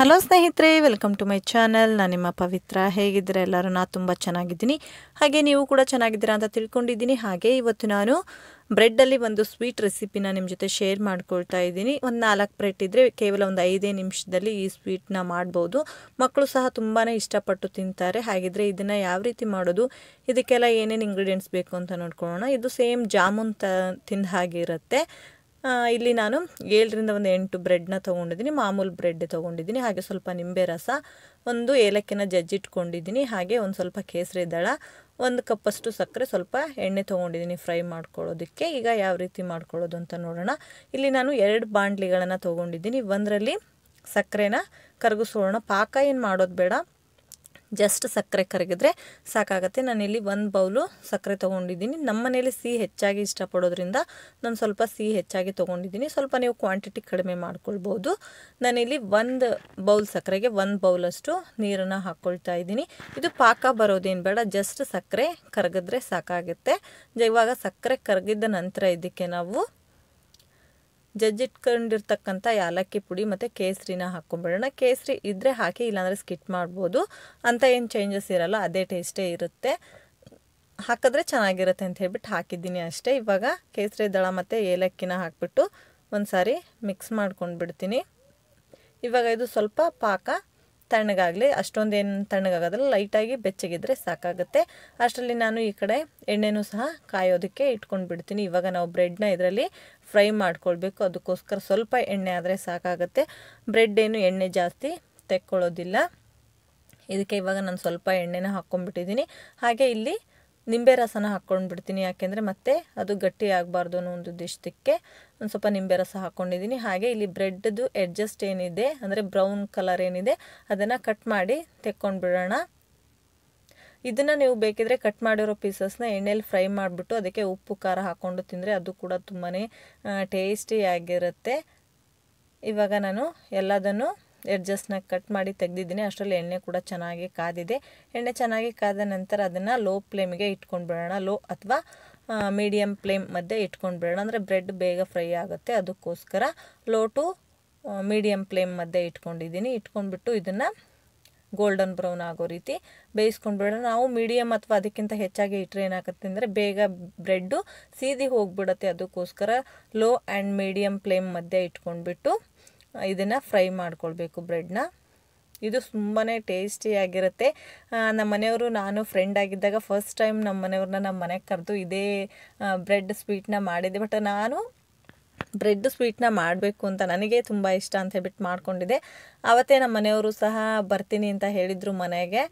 hello ಸ್ನೇಹಿತರೆ welcome to my channel ನಾನು ನಿಮ್ಮ ಪವಿತ್ರ ಹೇಗಿದ್ದರೆ ಎಲ್ಲರೂ ನಾನು ತುಂಬ ಚೆನ್ನಾಗಿದ್ದೀನಿ ಹಾಗೆ ನೀವು ಕೂಡ ಚೆನ್ನಾಗಿದ್ದೀರಾ ಅಂತ ತಿಳ್ಕೊಂಡಿದ್ದೀನಿ ಹಾಗೆ ಇವತ್ತು ನಾನು ಬ್ರೆಡ್ಡಲ್ಲಿ ಒಂದು ಸ್ವೀಟ್ ರೆಸಿಪಿನ ನಿಮ್ಮ ಜೊತೆ ಶೇರ್ ಮಾಡ್ಕೊಳ್ತಾ ಇದ್ದೀನಿ ಒಂದು ನಾಲ್ಕು ಬ್ರೆಡ್ ಇದ್ದರೆ ಕೇವಲ ಒಂದು ಐದೇ ನಿಮಿಷದಲ್ಲಿ ಈ ಸ್ವೀಟ್ನ ಮಾಡ್ಬೋದು ಮಕ್ಕಳು ಸಹ ತುಂಬಾ ಇಷ್ಟಪಟ್ಟು ತಿಂತಾರೆ ಹಾಗಿದ್ರೆ ಇದನ್ನು ಯಾವ ರೀತಿ ಮಾಡೋದು ಇದಕ್ಕೆಲ್ಲ ಏನೇನು ಇಂಗ್ರೀಡಿಯೆಂಟ್ಸ್ ಬೇಕು ಅಂತ ನೋಡ್ಕೊಳ್ಳೋಣ ಇದು ಸೇಮ್ ಜಾಮೂನ್ ತ ತಿಂದ ಹಾಗೆ ಇರುತ್ತೆ ಇಲ್ಲಿ ನಾನು ಏಳರಿಂದ ಒಂದು ಎಂಟು ಬ್ರೆಡ್ನ ತೊಗೊಂಡಿದ್ದೀನಿ ಮಾಮೂಲು ಬ್ರೆಡ್ ತೊಗೊಂಡಿದ್ದೀನಿ ಹಾಗೆ ಸ್ವಲ್ಪ ನಿಂಬೆ ರಸ ಒಂದು ಏಲಕ್ಕಿನ ಜಜ್ಜಿಟ್ಕೊಂಡಿದ್ದೀನಿ ಹಾಗೆ ಒಂದು ಸ್ವಲ್ಪ ಕೇಸರಿ ದಳ ಒಂದು ಕಪ್ಪಷ್ಟು ಸಕ್ಕರೆ ಸ್ವಲ್ಪ ಎಣ್ಣೆ ತೊಗೊಂಡಿದ್ದೀನಿ ಫ್ರೈ ಮಾಡ್ಕೊಳ್ಳೋದಕ್ಕೆ ಈಗ ಯಾವ ರೀತಿ ಮಾಡ್ಕೊಳ್ಳೋದು ಅಂತ ನೋಡೋಣ ಇಲ್ಲಿ ನಾನು ಎರಡು ಬಾಂಡ್ಲಿಗಳನ್ನು ತೊಗೊಂಡಿದ್ದೀನಿ ಒಂದರಲ್ಲಿ ಸಕ್ಕರೆನ ಕರಗಿಸೋಣ ಪಾಕ ಏನು ಮಾಡೋದು ಬೇಡ ಜಸ್ಟ್ ಸಕ್ಕರೆ ಕರಗಿದ್ರೆ ಸಾಕಾಗುತ್ತೆ ನಾನಿಲ್ಲಿ ಒಂದು ಬೌಲು ಸಕ್ಕರೆ ತೊಗೊಂಡಿದ್ದೀನಿ ನಮ್ಮ ಮನೇಲಿ ಸಿಹಿ ಹೆಚ್ಚಾಗಿ ಇಷ್ಟಪಡೋದ್ರಿಂದ ನಾನು ಸ್ವಲ್ಪ ಸಿಹಿ ಹೆಚ್ಚಾಗಿ ತೊಗೊಂಡಿದ್ದೀನಿ ಸ್ವಲ್ಪ ನೀವು ಕ್ವಾಂಟಿಟಿ ಕಡಿಮೆ ಮಾಡ್ಕೊಳ್ಬೋದು ನಾನಿಲ್ಲಿ ಒಂದು ಬೌಲ್ ಸಕ್ಕರೆಗೆ ಒಂದು ಬೌಲಷ್ಟು ನೀರನ್ನು ಹಾಕ್ಕೊಳ್ತಾ ಇದ್ದೀನಿ ಇದು ಪಾಕ ಬರೋದೇನು ಬೇಡ ಜಸ್ಟ್ ಸಕ್ಕರೆ ಕರಗಿದ್ರೆ ಸಾಕಾಗುತ್ತೆ ಇವಾಗ ಸಕ್ಕರೆ ಕರಗಿದ ನಂತರ ಇದಕ್ಕೆ ನಾವು ಜಜ್ಜಿಟ್ಕೊಂಡಿರ್ತಕ್ಕಂಥ ಯಾಲಕ್ಕಿ ಪುಡಿ ಮತ್ತು ಕೇಸರಿನ ಹಾಕ್ಕೊಂಬಿಡೋಣ ಕೇಸರಿ ಇದ್ದರೆ ಹಾಕಿ ಇಲ್ಲಾಂದರೆ ಸ್ಕಿಟ್ ಮಾಡ್ಬೋದು ಅಂತ ಏನು ಚೇಂಜಸ್ ಇರಲ್ಲ ಅದೇ ಟೇಸ್ಟೇ ಇರುತ್ತೆ ಹಾಕಿದ್ರೆ ಚೆನ್ನಾಗಿರುತ್ತೆ ಅಂತ ಹೇಳ್ಬಿಟ್ಟು ಹಾಕಿದ್ದೀನಿ ಅಷ್ಟೇ ಇವಾಗ ಕೇಸರಿ ದಳ ಮತ್ತು ಏಲಕ್ಕಿನ ಹಾಕಿಬಿಟ್ಟು ಒಂದು ಸಾರಿ ಮಿಕ್ಸ್ ಮಾಡ್ಕೊಂಡು ಬಿಡ್ತೀನಿ ಇವಾಗ ಇದು ಸ್ವಲ್ಪ ಪಾಕ ತಣ್ಣಗಾಗಲಿ ಅಷ್ಟೊಂದೇನು ತಣ್ಣಗಾಗೋದಿಲ್ಲ ಲೈಟಾಗಿ ಬೆಚ್ಚಗಿದ್ರೆ ಸಾಕಾಗುತ್ತೆ ಅಷ್ಟರಲ್ಲಿ ನಾನು ಈ ಕಡೆ ಎಣ್ಣೆನೂ ಸಹ ಕಾಯೋದಕ್ಕೆ ಇಟ್ಕೊಂಡು ಬಿಡ್ತೀನಿ ಇವಾಗ ನಾವು ಬ್ರೆಡ್ನ ಇದರಲ್ಲಿ ಫ್ರೈ ಮಾಡ್ಕೊಳ್ಬೇಕು ಅದಕ್ಕೋಸ್ಕರ ಸ್ವಲ್ಪ ಎಣ್ಣೆ ಆದರೆ ಸಾಕಾಗುತ್ತೆ ಬ್ರೆಡ್ ಏನು ಎಣ್ಣೆ ಜಾಸ್ತಿ ತೆಕ್ಕೊಳ್ಳೋದಿಲ್ಲ ಇದಕ್ಕೆ ಇವಾಗ ನಾನು ಸ್ವಲ್ಪ ಎಣ್ಣೆನ ಹಾಕ್ಕೊಂಡ್ಬಿಟ್ಟಿದ್ದೀನಿ ಹಾಗೆ ಇಲ್ಲಿ ನಿಂಬೆ ರಸನ ಹಾಕ್ಕೊಂಡು ಬಿಡ್ತೀನಿ ಯಾಕೆಂದರೆ ಮತ್ತೆ ಅದು ಗಟ್ಟಿ ಆಗಬಾರ್ದು ಅನ್ನೋ ಒಂದು ಉದ್ದೇಶಕ್ಕೆ ಒಂದು ಸ್ವಲ್ಪ ನಿಂಬೆ ರಸ ಹಾಕ್ಕೊಂಡಿದ್ದೀನಿ ಹಾಗೆ ಇಲ್ಲಿ ಬ್ರೆಡ್ದು ಎಡ್ಜಸ್ಟ್ ಏನಿದೆ ಅಂದರೆ ಬ್ರೌನ್ ಕಲರ್ ಏನಿದೆ ಅದನ್ನು ಕಟ್ ಮಾಡಿ ತೆಕ್ಕೊಂಡು ಬಿಡೋಣ ಇದನ್ನು ನೀವು ಬೇಕಿದ್ರೆ ಕಟ್ ಮಾಡಿರೋ ಪೀಸಸ್ನ ಎಣ್ಣೆಯಲ್ಲಿ ಫ್ರೈ ಮಾಡಿಬಿಟ್ಟು ಅದಕ್ಕೆ ಉಪ್ಪು ಖಾರ ಹಾಕ್ಕೊಂಡು ತಿಂದರೆ ಅದು ಕೂಡ ತುಂಬಾ ಟೇಸ್ಟಿಯಾಗಿರುತ್ತೆ ಇವಾಗ ನಾನು ಎಲ್ಲದನ್ನು ಎಡ್ಜಸ್ಟ್ನ ಕಟ್ ಮಾಡಿ ತೆಗ್ದಿದ್ದೀನಿ ಅಷ್ಟರಲ್ಲಿ ಎಣ್ಣೆ ಕೂಡ ಚೆನ್ನಾಗಿ ಕಾದಿದೆ ಎಣ್ಣೆ ಚೆನ್ನಾಗಿ ಕಾದ ನಂತರ ಅದನ್ನು ಲೋ ಫ್ಲೇಮಿಗೆ ಇಟ್ಕೊಂಡು ಬಿಡೋಣ ಲೋ ಅಥವಾ ಮೀಡಿಯಮ್ ಫ್ಲೇಮ್ ಮಧ್ಯೆ ಇಟ್ಕೊಂಡು ಬಿಡೋಣ ಅಂದರೆ ಬ್ರೆಡ್ ಬೇಗ ಫ್ರೈ ಆಗುತ್ತೆ ಅದಕ್ಕೋಸ್ಕರ ಲೋ ಟು ಮೀಡಿಯಮ್ ಫ್ಲೇಮ್ ಮಧ್ಯೆ ಇಟ್ಕೊಂಡಿದ್ದೀನಿ ಇಟ್ಕೊಂಡ್ಬಿಟ್ಟು ಇದನ್ನು ಗೋಲ್ಡನ್ ಬ್ರೌನ್ ಆಗೋ ರೀತಿ ಬಿಡೋಣ ನಾವು ಮೀಡಿಯಮ್ ಅಥವಾ ಅದಕ್ಕಿಂತ ಹೆಚ್ಚಾಗಿ ಇಟ್ಟರೆ ಏನಾಗುತ್ತೆ ಅಂದರೆ ಬೇಗ ಬ್ರೆಡ್ಡು ಸೀದಿ ಹೋಗಿಬಿಡುತ್ತೆ ಅದಕ್ಕೋಸ್ಕರ ಲೋ ಆ್ಯಂಡ್ ಮೀಡಿಯಮ್ ಫ್ಲೇಮ್ ಮಧ್ಯೆ ಇಟ್ಕೊಂಡ್ಬಿಟ್ಟು ಇದನ್ನು ಫ್ರೈ ಮಾಡ್ಕೊಳ್ಬೇಕು ಬ್ರೆಡ್ನ ಇದು ತುಂಬಾ ಟೇಸ್ಟಿಯಾಗಿರುತ್ತೆ ನಮ್ಮ ಮನೆಯವರು ನಾನು ಫ್ರೆಂಡ್ ಆಗಿದ್ದಾಗ ಫಸ್ಟ್ ಟೈಮ್ ನಮ್ಮ ಮನೆಯವ್ರನ್ನ ನಮ್ಮ ಮನೆಗೆ ಕರೆದು ಇದೇ ಬ್ರೆಡ್ ಸ್ವೀಟ್ನ ಮಾಡಿದ್ದೆ ಬಟ್ ನಾನು ಬ್ರೆಡ್ ಸ್ವೀಟ್ನ ಮಾಡಬೇಕು ಅಂತ ನನಗೆ ತುಂಬ ಇಷ್ಟ ಅಂತ ಹೇಳ್ಬಿಟ್ಟು ಮಾಡ್ಕೊಂಡಿದ್ದೆ ಆವತ್ತೇ ನಮ್ಮ ಮನೆಯವರು ಸಹ ಬರ್ತೀನಿ ಅಂತ ಹೇಳಿದರು ಮನೆಗೆ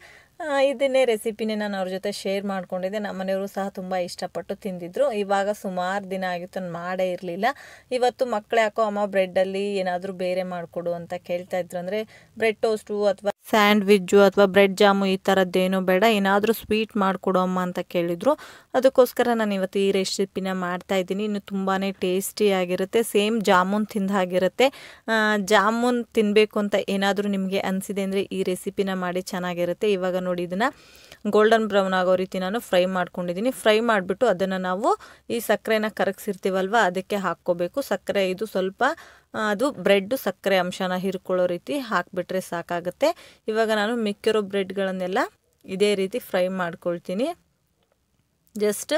ಇದನ್ನೇ ರೆಸಿಪಿನೇ ನಾನು ಅವ್ರ ಜೊತೆ ಶೇರ್ ಮಾಡ್ಕೊಂಡಿದ್ದೆ ನಮ್ಮ ಮನೆಯವರು ಸಹ ತುಂಬ ಇಷ್ಟಪಟ್ಟು ತಿಂದಿದ್ರು ಇವಾಗ ಸುಮಾರು ದಿನ ಆಗಿತ್ತು ನಾನು ಮಾಡೇ ಇರಲಿಲ್ಲ ಇವತ್ತು ಮಕ್ಕಳು ಯಾಕೋ ಅಮ್ಮ ಬ್ರೆಡ್ಡಲ್ಲಿ ಏನಾದರೂ ಬೇರೆ ಮಾಡಿಕೊಡು ಅಂತ ಕೇಳ್ತಾಯಿದ್ರು ಅಂದರೆ ಬ್ರೆಡ್ ಟೋಸ್ಟು ಅಥವಾ ಸ್ಯಾಂಡ್ವಿಜ್ಜು ಅಥವಾ ಬ್ರೆಡ್ ಜಾಮು ಈ ಥರದ್ದೇನೂ ಬೇಡ ಏನಾದರೂ ಸ್ವೀಟ್ ಮಾಡಿಕೊಡೋಮ್ಮ ಅಂತ ಕೇಳಿದರು ಅದಕ್ಕೋಸ್ಕರ ನಾನು ಇವತ್ತು ಈ ರೆಸಿಪಿನ ಮಾಡ್ತಾಯಿದ್ದೀನಿ ಇನ್ನು ತುಂಬಾ ಟೇಸ್ಟಿಯಾಗಿರುತ್ತೆ ಸೇಮ್ ಜಾಮೂನ್ ತಿಂದ ಹಾಗಿರುತ್ತೆ ಜಾಮೂನ್ ತಿನ್ನಬೇಕು ಅಂತ ಏನಾದರೂ ನಿಮಗೆ ಅನಿಸಿದೆ ಅಂದರೆ ಈ ರೆಸಿಪಿನ ಮಾಡಿ ಚೆನ್ನಾಗಿರುತ್ತೆ ಇವಾಗ ನೋಡಿ ಇದನ್ನು ಗೋಲ್ಡನ್ ಬ್ರೌನ್ ಆಗೋ ರೀತಿ ನಾನು ಫ್ರೈ ಮಾಡ್ಕೊಂಡಿದ್ದೀನಿ ಫ್ರೈ ಮಾಡಿಬಿಟ್ಟು ಅದನ್ನು ನಾವು ಈ ಸಕ್ಕರೆನ ಕರಗಿಸಿರ್ತೀವಲ್ವ ಅದಕ್ಕೆ ಹಾಕ್ಕೋಬೇಕು ಸಕ್ಕರೆ ಇದು ಸ್ವಲ್ಪ ಅದು ಬ್ರೆಡ್ ಸಕ್ಕರೆ ಅಂಶನ ಹಿರ್ಕೊಳ್ಳೋ ರೀತಿ ಹಾಕಿಬಿಟ್ರೆ ಸಾಕಾಗುತ್ತೆ ಇವಾಗ ನಾನು ಮಿಕ್ಕಿರೋ ಬ್ರೆಡ್ಗಳನ್ನೆಲ್ಲ ಇದೇ ರೀತಿ ಫ್ರೈ ಮಾಡ್ಕೊಳ್ತೀನಿ ಜಸ್ಟ್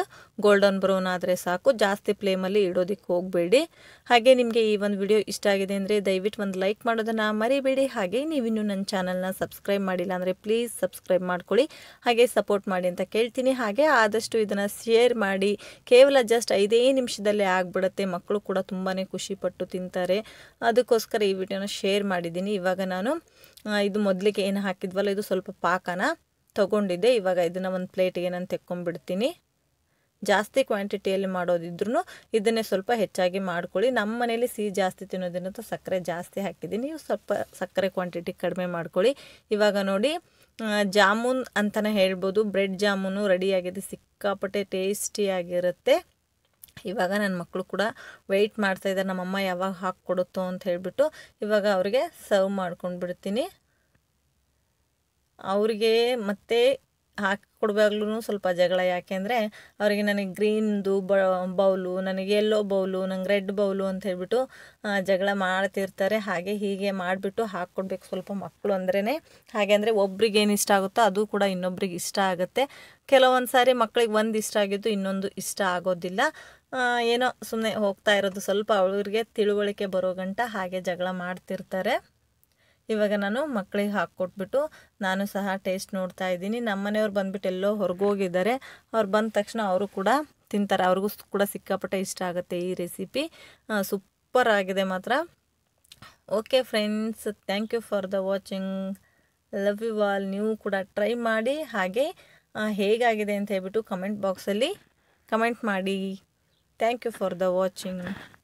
ಗೋಲ್ಡನ್ ಬ್ರೌನ್ ಆದರೆ ಸಾಕು ಜಾಸ್ತಿ ಫ್ಲೇಮಲ್ಲಿ ಇಡೋದಕ್ಕೆ ಹೋಗಬೇಡಿ ಹಾಗೆ ನಿಮಗೆ ಈ ಒಂದು ವಿಡಿಯೋ ಇಷ್ಟ ಆಗಿದೆ ಅಂದರೆ ದಯವಿಟ್ಟು ಒಂದು ಲೈಕ್ ಮಾಡೋದನ್ನು ಮರಿಬೇಡಿ ಹಾಗೆ ನೀವಿನ್ನೂ ನನ್ನ ಚಾನಲ್ನ ಸಬ್ಸ್ಕ್ರೈಬ್ ಮಾಡಿಲ್ಲ ಅಂದರೆ ಪ್ಲೀಸ್ ಸಬ್ಸ್ಕ್ರೈಬ್ ಮಾಡ್ಕೊಳ್ಳಿ ಹಾಗೆ ಸಪೋರ್ಟ್ ಮಾಡಿ ಅಂತ ಕೇಳ್ತೀನಿ ಹಾಗೆ ಆದಷ್ಟು ಇದನ್ನು ಶೇರ್ ಮಾಡಿ ಕೇವಲ ಜಸ್ಟ್ ಐದೇ ನಿಮಿಷದಲ್ಲೇ ಆಗಿಬಿಡುತ್ತೆ ಮಕ್ಕಳು ಕೂಡ ತುಂಬಾ ಖುಷಿಪಟ್ಟು ತಿಂತಾರೆ ಅದಕ್ಕೋಸ್ಕರ ಈ ವಿಡಿಯೋನ ಶೇರ್ ಮಾಡಿದ್ದೀನಿ ಇವಾಗ ನಾನು ಇದು ಮೊದಲಿಗೆ ಏನು ಹಾಕಿದ್ವಲ್ಲ ಇದು ಸ್ವಲ್ಪ ಪಾಕನ ತಗೊಂಡಿದ್ದೆ ಇವಾಗ ಇದನ್ನು ಒಂದು ಪ್ಲೇಟಿಗೆ ನಾನು ತೆಕ್ಕೊಂಡ್ಬಿಡ್ತೀನಿ ಜಾಸ್ತಿ ಕ್ವಾಂಟಿಟಿಯಲ್ಲಿ ಮಾಡೋದಿದ್ರು ಇದನ್ನೇ ಸ್ವಲ್ಪ ಹೆಚ್ಚಾಗಿ ಮಾಡ್ಕೊಳ್ಳಿ ನಮ್ಮ ಮನೇಲಿ ಸಿಹಿ ಜಾಸ್ತಿ ತಿನ್ನೋದ್ರಿಂದ ಸಕ್ಕರೆ ಜಾಸ್ತಿ ಹಾಕಿದ್ದೀನಿ ನೀವು ಸ್ವಲ್ಪ ಸಕ್ಕರೆ ಕ್ವಾಂಟಿಟಿ ಕಡಿಮೆ ಮಾಡ್ಕೊಳ್ಳಿ ಇವಾಗ ನೋಡಿ ಜಾಮೂನ್ ಅಂತಲೇ ಹೇಳ್ಬೋದು ಬ್ರೆಡ್ ಜಾಮೂನು ರೆಡಿಯಾಗಿದೆ ಸಿಕ್ಕಾಪಟ್ಟೆ ಟೇಸ್ಟಿಯಾಗಿರುತ್ತೆ ಇವಾಗ ನನ್ನ ಮಕ್ಕಳು ಕೂಡ ವೆಯ್ಟ್ ಮಾಡ್ತಾಯಿದ್ದಾರೆ ನಮ್ಮಮ್ಮ ಯಾವಾಗ ಹಾಕ್ಕೊಡುತ್ತೋ ಅಂತ ಹೇಳಿಬಿಟ್ಟು ಇವಾಗ ಅವ್ರಿಗೆ ಸರ್ವ್ ಮಾಡ್ಕೊಂಡು ಬಿಡ್ತೀನಿ ಅವ್ರಿಗೆ ಮತ್ತು ಹಾಕಿ ಕೊಡುವಾಗ್ಲೂ ಸ್ವಲ್ಪ ಜಗಳ ಯಾಕೆಂದರೆ ಅವರಿಗೆ ನನಗೆ ಗ್ರೀನ್ದು ಬೌಲು ನನಗೆ ಎಲ್ಲೋ ಬೌಲು ನಂಗೆ ರೆಡ್ ಬೌಲು ಅಂತ ಹೇಳ್ಬಿಟ್ಟು ಜಗಳ ಮಾಡ್ತಿರ್ತಾರೆ ಹಾಗೆ ಹೀಗೆ ಮಾಡಿಬಿಟ್ಟು ಹಾಕ್ಕೊಡ್ಬೇಕು ಸ್ವಲ್ಪ ಮಕ್ಕಳು ಅಂದ್ರೇ ಹಾಗೆ ಅಂದರೆ ಒಬ್ರಿಗೆ ಏನು ಇಷ್ಟ ಆಗುತ್ತೋ ಅದು ಕೂಡ ಇನ್ನೊಬ್ರಿಗೆ ಇಷ್ಟ ಆಗುತ್ತೆ ಕೆಲವೊಂದು ಸಾರಿ ಮಕ್ಕಳಿಗೆ ಒಂದು ಇಷ್ಟ ಆಗಿದ್ದು ಇನ್ನೊಂದು ಇಷ್ಟ ಆಗೋದಿಲ್ಲ ಏನೋ ಸುಮ್ಮನೆ ಹೋಗ್ತಾ ಇರೋದು ಸ್ವಲ್ಪ ಅವ್ರಿಗೆ ತಿಳುವಳಿಕೆ ಬರೋ ಗಂಟ ಹಾಗೆ ಜಗಳ ಮಾಡ್ತಿರ್ತಾರೆ ಇವಾಗ ನಾನು ಮಕ್ಕಳಿಗೆ ಹಾಕ್ಕೊಟ್ಬಿಟ್ಟು ನಾನು ಸಹ ಟೇಸ್ಟ್ ನೋಡ್ತಾ ಇದ್ದೀನಿ ನಮ್ಮನೆಯವ್ರು ಬಂದುಬಿಟ್ಟು ಎಲ್ಲೋ ಹೊರಗೋಗಿದ್ದಾರೆ ಅವ್ರು ಬಂದ ತಕ್ಷಣ ಅವರು ಕೂಡ ತಿಂತಾರೆ ಅವ್ರಿಗೂ ಕೂಡ ಸಿಕ್ಕಾಪಟ್ಟೆ ಇಷ್ಟ ಆಗುತ್ತೆ ಈ ರೆಸಿಪಿ ಸೂಪರ್ ಆಗಿದೆ ಮಾತ್ರ okay friends thank you for the watching love you all ನೀವು ಕೂಡ ಟ್ರೈ ಮಾಡಿ ಹಾಗೆ ಹೇಗಾಗಿದೆ ಅಂತ ಹೇಳ್ಬಿಟ್ಟು ಕಮೆಂಟ್ ಬಾಕ್ಸಲ್ಲಿ ಕಮೆಂಟ್ ಮಾಡಿ thank you for the watching